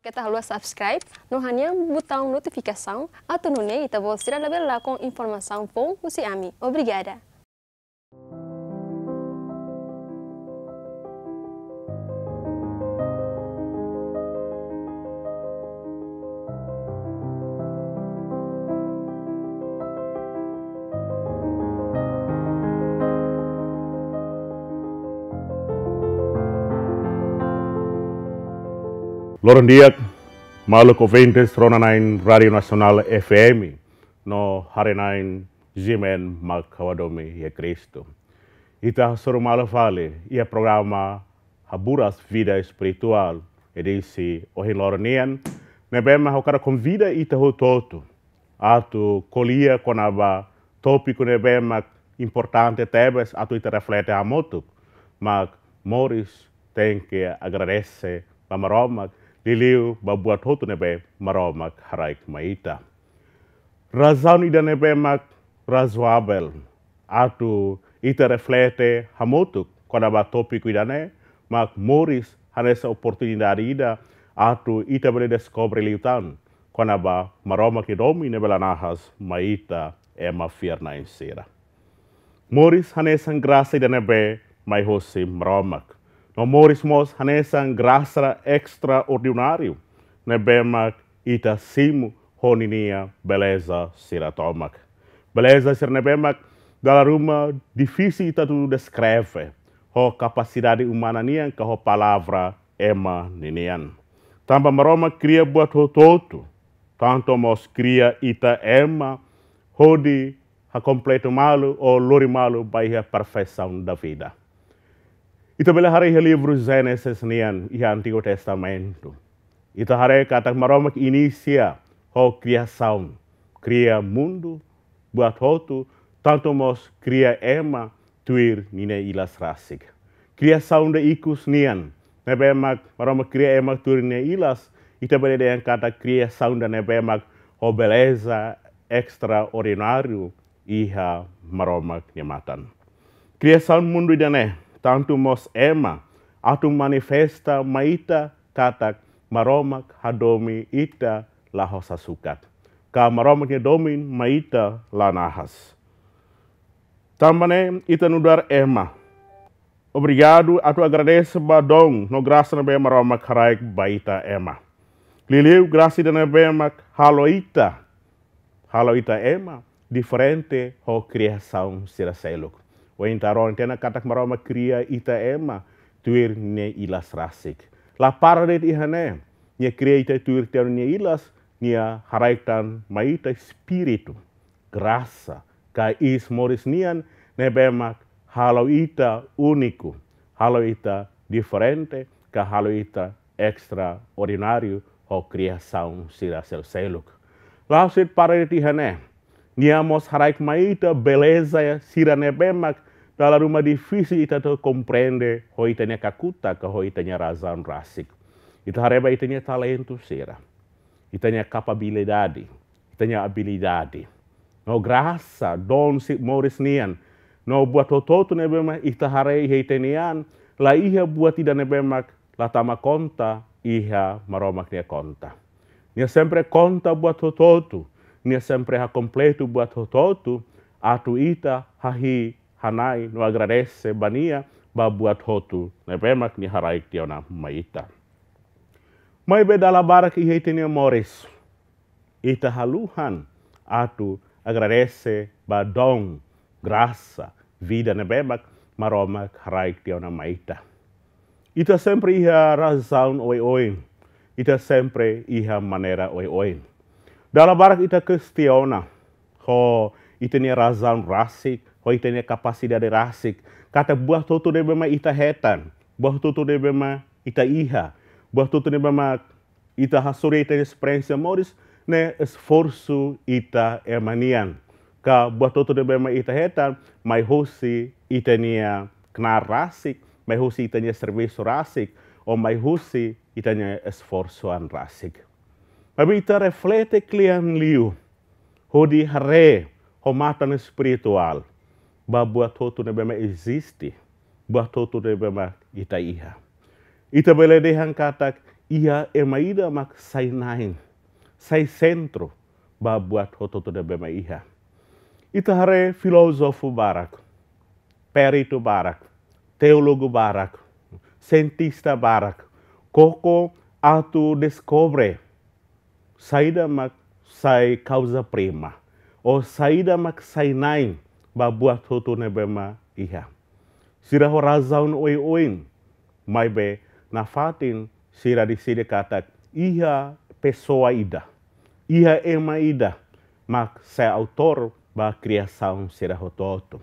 Kita tá harus subscribe no hanya botão notificação, ato no neita tá você receberá com informação bom usi ami. Obrigada. Lorong maluco malu coventes ronanain Radio Nacional FM no harenain jimen makawadome e Cristo. Ita vale, e ia programa Haburas Vida Espiritual edisi ohin loronian nebema hokara convida ita toto, atu colia conaba, tópico nebema importante tebes atu ita reflete moto, mak Morris tem que agradecer para Roma liliw babuat hotu nebe maromak haraik maita. Razanu ida mak razoável atu ita reflete hamotuk kodaba tópico idane mak moris hanesa oportunidade ida atu ita bele descobre liutan ba maromak idomi nebela nahas maita e mafiar na insira. Moris hanesan graça ida nebe mai hosim maromak. Humorismos hanesan grasra extraordinário, nebemak simu honinia beleza siratomak. Beleza sirnebemak dalaruma difícil itatu descreve, ho capacidade umana nian ka ho palavra ema ninian. Tamba maroma kria buat ho totu, tanto mos cria ita ema, hodi ha completo malu o lori malu baiha perfeição da vida hari bela Itabelahari livro Gênesis nian e Antigo Testamento. hari katak maromak inisia, ho kria saun, kria mundu buat hotu, tanto mos kria ema tuir nine ilas rasik. saun de ikus nian, nebemak maromak kria ema tuir nine ilas, katak yang kata de nebe nebemak ho beleza orinario iha maromak Kria saun mundu idaneh, tanto mos ema, atu manifesta maita katak maromak hadomi ita lahosasukat. Ka maromak domin maita lanahas. Tambane ita nudar ema. Obrigado, atu agradece dong. no grasa na bema romak haraik baita ema. Liliu graça na bema halo ita ema, diferente ho kriasaun sira sei Waintarol tena katak maroma kria ita ema tuir ne ilas rasik. La paradet ihane ne kria ita tuir ne ilas nia haraitan maita spiritu grasa ka is moris nian ne bemak halau ita uniku halau ita diferente ka halau ita extraordinário ho criação sira sel seluk. Lausit paradet ihane nia mos haraik maita beleza ya sira ne bemak Kala rumah divisi ita to komprende, ho itanya kakuta ka ho itanya razan rasik. Ita hareba itanya talento sera. Itanya capabilidade. Itanya habilidade. No grassa, don si moris nian. No buat nebe nebemak ita harei heitenian. La iha buat ida nebemak la tama konta iha maromak nia konta. Nia sempre konta buat ototo. Nia sempre ha kompletu buat ototo. Atu ita hahi Hanai, Nuagradece, Bania, Babuat Hotu, Nepemak, ni Haraik, Tiona, Maita. Mai bedala barak que heitenia Moris. Ita haluhan atu agradece badong Grasa, vida nebemak, maroma haraik tiona maita. Ita sempre iha razão oi oi. Ita sempre iha manera oi oi. Dala barak ita questiona. Ho, ita ni razão rasik, Hoi tenia capacidade rasik. Kata buah tutu de bema ita hetan. Buah tutu de bema ita iha. Buah tutu de bema ita hasuri ita esperensia moris ne esforsu ita emanian. Ka buah tutu de bema ita hetan, mai husi ita nia rasik, mai husi ita nia servisu rasik, o mai husi ita nia esforsuan rasik. Tapi ita reflete klien liu. Hodi hare, homatan spiritual. ba buat hotu ne bema existe, buat hotu ne bema ita iha. Ita beledehan katak iha emaida mak sainain, sai centro ba buat hotu ne bema iha. Ita hare filósofo barak, perito barak, teólogo barak, cientista barak, koko atu descobre saida mak sai causa prima, ou saida mak sainain, babua toto be ma iha. Sira ho razaun oi oin, mai nafatin na sira di sira katak iha pessoa ida, iha ema ida, mak se autor ba criação sira ho toto.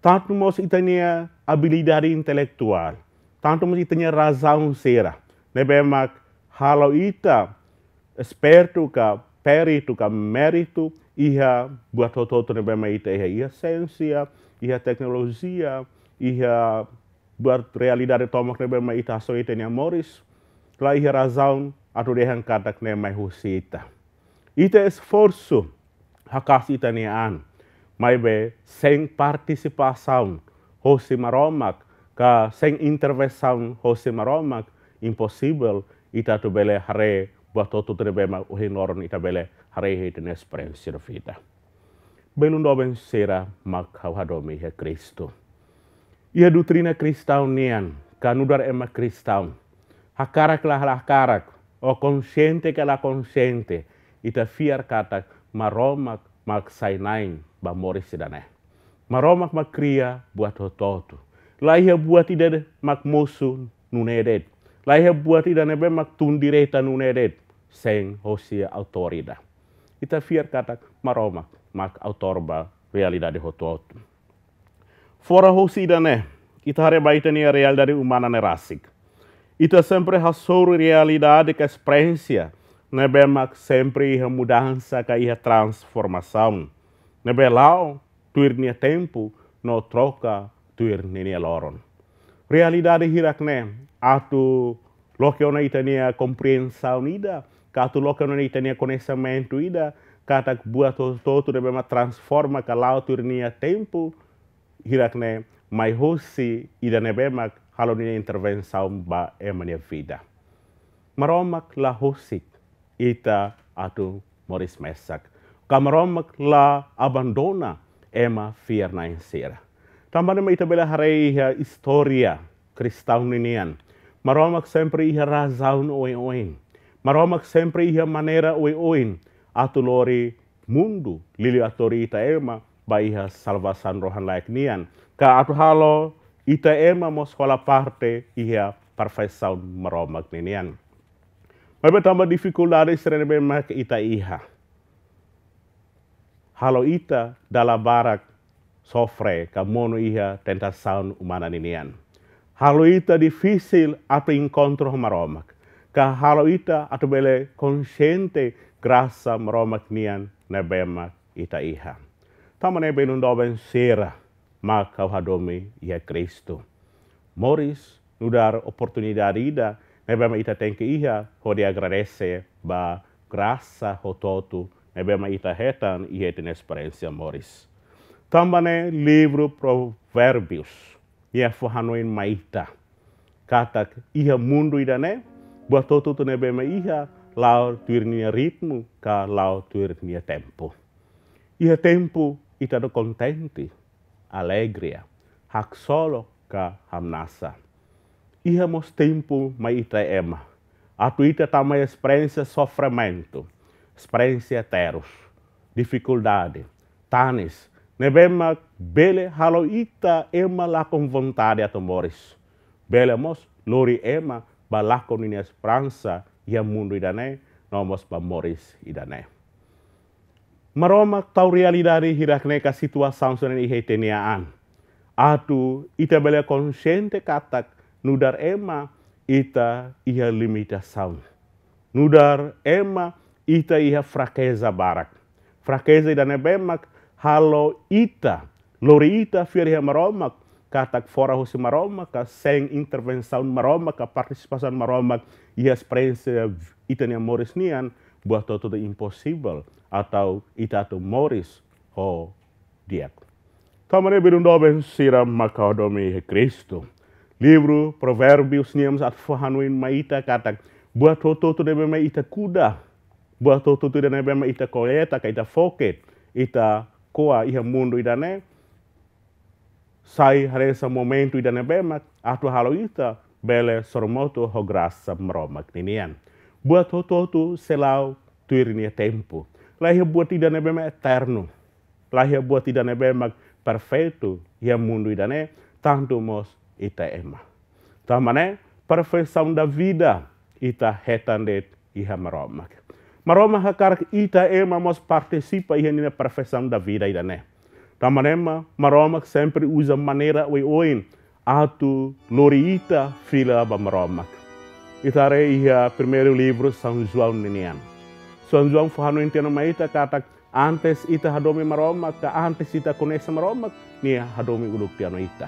Tantumos mos itania habilidade intelektual. Tantu mos itania razaun sira, ne bema halau ita espertu ka perito ka meritu ia buat todo na mesma ideia, ia sensia ia teknologia ia buat realidade tomok nebe mai ita so ita nia moris, lá ia razão atu dehan katak ne mai husita. Ita forso hakas ita nia an, mai be partisipasau participação hosi maromak, ka sem intervesaun hosi maromak, impossible ita tu bele hare buat uhi noron ita itabele harehe tenes prensir vita. Belum ben sera mak hadomi he Kristu. Ia dutrina Kristau nian, kanudar ema Kristau. Hakarak lah hakarak, o consciente ke la consciente, ita fiar katak maromak mak sainain ba moris dane. Maromak mak kria buat hototu. Lah ia buat ide mak musu nunedet. La he buat ida nebe mak tundi reta nunedet seng hosia autorida. Ita fiar kata maroma mak autorba realida hotu autu. Fora hosida ne, ita hare nia real dari umana ne rasik. Ita sempre hasur realida de ka ne nebe mak sempre iha mudança ka iha transformasaun. Nebe lao, tuir tempu no troka tuir nia loron realidade hirakne atu loke ona itania compreensão ida katu ona itania conhecimento ida katak buat toto debe ma transforma ka kalau turnia tempo hirakne mai hosi ida nebemak halonia intervenção ba emania vida maromak la hosik ita atu moris mesak kamaromak la abandona ema fiernain na Também me itabela harei iha história cristão ninian. Maromak sempre ia razaun oin oin. Maromak sempre ia manera oin oin. Atulori mundo lili atori itaema baiha salvasan rohan layak nian. Ka atu halo ema mo sekolah parte ia parfaisaun maromak ninian. mabe tambah dificuldade serene bem ita iha. Halo ita dalam barak sofre iha ia tentação umana ninian. difisil, difícil ato encontro maromak, ka ita atau bele consciente graça maromak nian nebema ita iha. Tamane bem nundo sera ma hadomi ia ya Kristu. Moris nudar oportunidad ida nebema ita tenke iha ho de agradece ba graça hototu nebema ita hetan ia ten experiência Moris. Também livro Provérbios. E é forrano em maita. Kata ia mundo ida né? Boa todo tu nebe me ia lau tuir nia ritmo ka lau tuir nia tempo. Ia é tempo ita do contente, alegria, hak solo ka hamnasa. Ia mos tempo maita ita é ema. A tuita tama tá experiência sofrimento, experiência teros, dificuldade, tanis Nebemak bele halo ita ema lakon vontade moris. Bele mos lori ema balakon ini Pransa ia mundu idane nomos moris idane. Maroma tau reali dari realidade hirakneka situação sonen an. Atu ita bele konsente katak nudar ema ita ia sound Nudar ema ita ia frakeza barak. frakeza idane bemak halo ita lori ita firha maroma katak fora hosi maroma ka seng intervensaun maroma ka participação maroma ia sprense ita ni moris nian buat toto impossible atau ita atau moris ho oh, diak tamane birun doben sira makadomi Kristo livro proverbius niam saat fahanuin maita katak buat toto tu debe maita kuda buat toto tu debe maita koleta kaita foket ita koa iha mundu idane sai haresa momento idane bemak atu halo ita bele sormoto hograsa meromak ninian buat hoto tu selau tuirinia tempo he buat idane bemak eterno he buat idane bemak perfetu iha mundu idane tantu mos ita ema tamane perfeição da vida ita hetandet iha meromak maroma hakar ita ema mos participa ia na perfeição da vida ida né tamarema maroma sempre usa manera oi oin atu ita fila ba maroma itare ia primeru livro São João Ninian São João fahano entendo maita katak antes ita hadomi maroma ka antes ita konesa maroma ni hadomi uluk tiano ita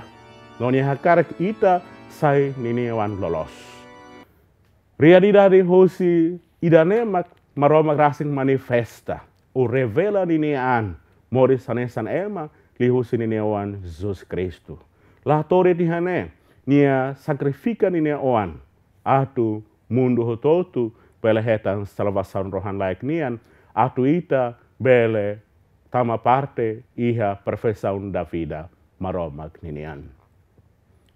noni hakar ita sai nini wan lolos Ria di idane hosi maromagrasing manifesta. O revela ninean, mori sanesan ema, lihusin ninewan Jesus Kristo. La tore hane nia sacrifica oan atu mundo hototu, bele hetan salvasan rohan laik nian, atu ita bele tama parte iha perfeição da vida maromak ninean.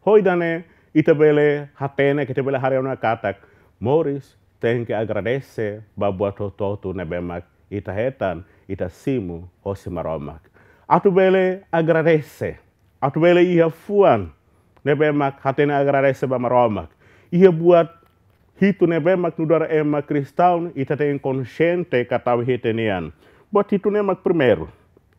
Hoidane, ita bele hatene, kita bele hareona katak, moris Tenho que agradecer babu atototu nebemak ita hetan ita simu bele Atubele agradece. bele ia fuan nebemak hatene agradece bamaromak. Ia buat hitu nebemak nudara emak cristão ita tem consciente katawi hetenian. Buat hitu nebemak primeru.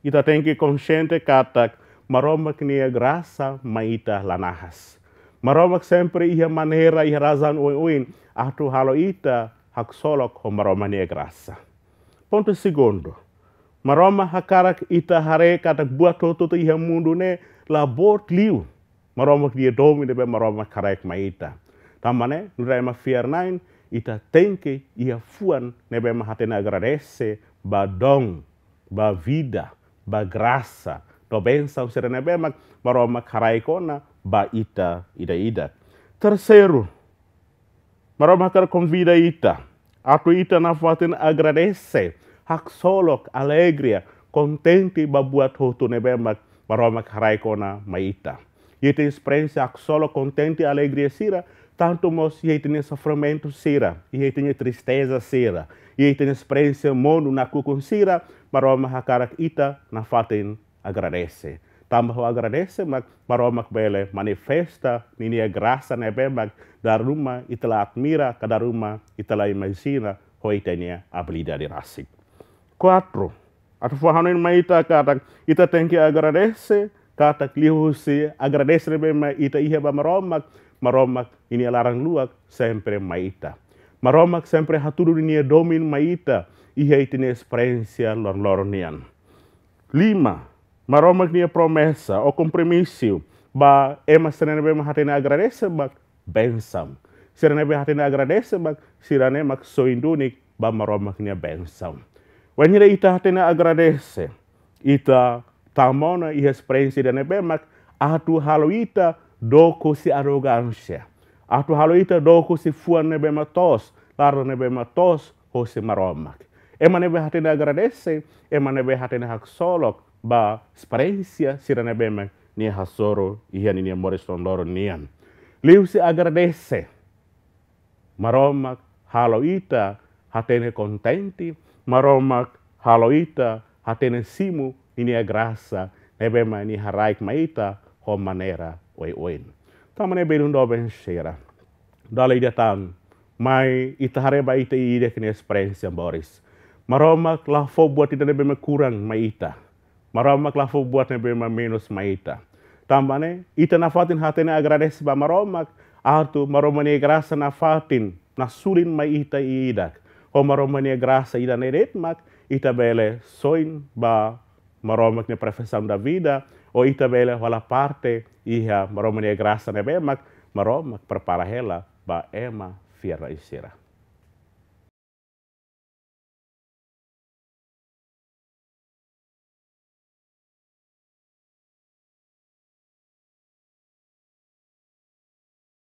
Ita tem que consciente katak maromak nia graça maita lanahas. Maromak sempre ia manera ia razan uin uin atu halo ita hak solok ho maroma ni grasa Ponto segundo, maroma hakarak ita hare kata buat toto to iha mundu ne la bot liu. Maroma dia ne be maroma karek ma ita. Tamane nurai ma fear nine ita tenke ia fuan ne be ma hatena agradece ba dong, ba vida, ba grasa To usere ne be ma maroma karaikona ba ita ida ida. terseru. Maromhakar kom vida ita. Ato ita na fatin agradece. Hak solok, alegria, contente babuat hotu nebembak. Maromhakar haikona maita. Yete experiência hak solok kontenti alegria sira. Tanto mos yete ne sofrimento sira. Yete ne tristeza sira. Yete ne experiência mono na kukun sira. Maromhakar ita na fatin agradece. Tambah o agradecemos maromak bele manifesta ninia e graça dar daruma itela admira kadaruma itela imagina hoitenia dari rasik. Quatro. Atu fahano maita katak ita tem agradece kata katak lihusi be bema ita iheba maromak maromak ini e larang luak sempre maita. Maromak sempre haturu ninia e domin maita iha itine experiência lor lornian. Lima. Maroma que promessa, o compromisso, ba ema serene be mahatene agradece bak bensam. Serene be hatene agradece bak sirane mak soindunik ba maroma que bensam. Wanira ita hatene agradece, ita tamona e experiência da nebe mak atu haloita doko si arrogância. Atu haloita doko si fuan nebe matos, lar nebe matos ho si maromak. Ema nebe hatene agradece, ema nebe hak solok, ba sparencia siranebe men ni hasoro ihian ni morison loro nian liusi agradece maromak haloita hatene kontenti maromak haloita hatene simu ini graça nebe ma ni haraik maita ho manera oi oin tamane belun do ben shera dale tan mai itahareba ita ide kene experiência boris maromak lafo buat tidak nebe kurang maita maroma kla fo buat nebe ma menos maita tambane ita na fatin hatene agradece ba maroma artu maroma ne graça na fatin na surin mai ita idak o maroma ne graça ida ne retmak ita bele soin ba maroma ne profissão da vida o ita bele wala parte iha maroma ne graça ne bemak maroma prepara ba ema fiera isera